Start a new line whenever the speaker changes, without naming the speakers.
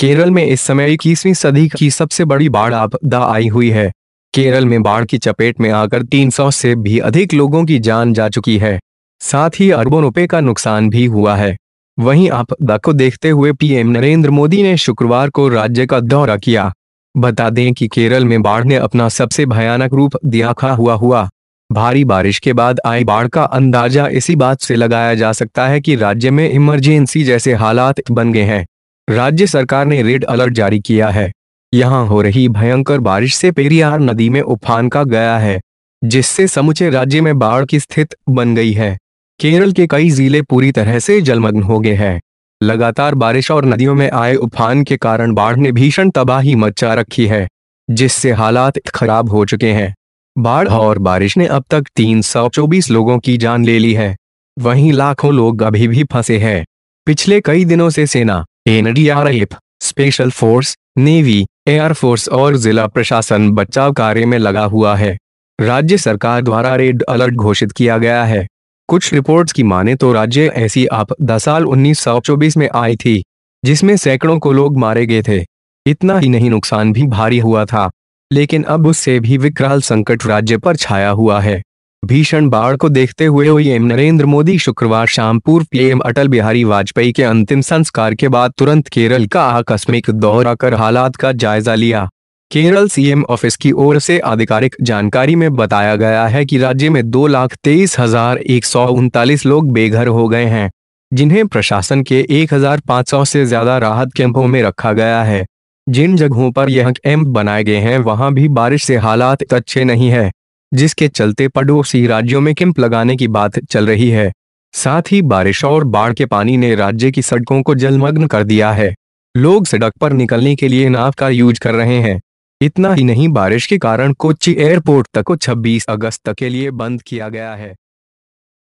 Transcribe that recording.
केरल में इस समय इक्कीसवीं सदी की सबसे बड़ी बाढ़ आपदा आई हुई है केरल में बाढ़ की चपेट में आकर 300 से भी अधिक लोगों की जान जा चुकी है साथ ही अरबों रुपए का नुकसान भी हुआ है वहीं आपदा को देखते हुए पीएम नरेंद्र मोदी ने शुक्रवार को राज्य का दौरा किया बता दें कि केरल में बाढ़ ने अपना सबसे भयानक रूप दिया हुआ हुआ भारी बारिश के बाद आई बाढ़ का अंदाजा इसी बात से लगाया जा सकता है कि राज्य में इमरजेंसी जैसे हालात बन गए हैं राज्य सरकार ने रेड अलर्ट जारी किया है यहां हो रही भयंकर बारिश से पेरियार नदी में उफान का गया है जिससे समूचे राज्य में बाढ़ की स्थिति बन गई है केरल के कई जिले पूरी तरह से जलमग्न हो गए हैं लगातार बारिश और नदियों में आए उफान के कारण बाढ़ ने भीषण तबाही मचा रखी है जिससे हालात खराब हो चुके हैं बाढ़ और बारिश ने अब तक 324 लोगों की जान ले ली है वहीं लाखों लोग अभी भी फंसे हैं पिछले कई दिनों से सेना NDRF special force navy air force और जिला प्रशासन बचाव कार्य में लगा हुआ है राज्य सरकार द्वारा रेड अलर्ट घोषित किया गया है कुछ रिपोर्ट्स की माने तो राज्य ऐसी आपदा साल 1924 में आई थी जिसमें सैकड़ों को लोग मारे गए थे इतना ही नहीं नुकसान भी भारी हुआ था लेकिन अब उससे भी विकराल संकट राज्य पर छाया हुआ है भीषण बाढ़ को देखते हुए पीएम नरेंद्र मोदी शुक्रवार शाम पूर्व पीएम अटल बिहारी वाजपेयी के अंतिम संस्कार के बाद तुरंत केरल का आकस्मिक दौरा कर हालात का जायजा लिया केरल सीएम ऑफिस की ओर से आधिकारिक जानकारी में बताया गया है कि राज्य में दो लाख तेईस हजार एक सौ उनतालीस लोग बेघर हो गए हैं जिन्हें प्रशासन के एक हजार पाँच सौ से ज्यादा राहत कैंपों में रखा गया है जिन जगहों पर यह कैंप बनाए गए हैं वहां भी बारिश से हालात अच्छे नहीं है जिसके चलते पड़ोसी राज्यों में कैंप लगाने की बात चल रही है साथ ही बारिश और बाढ़ के पानी ने राज्य की सड़कों को जलमग्न कर दिया है लोग सड़क पर निकलने के लिए नाव का यूज कर रहे हैं इतना ही नहीं बारिश के कारण कोच्चि एयरपोर्ट तक को 26 अगस्त तक के लिए बंद किया गया है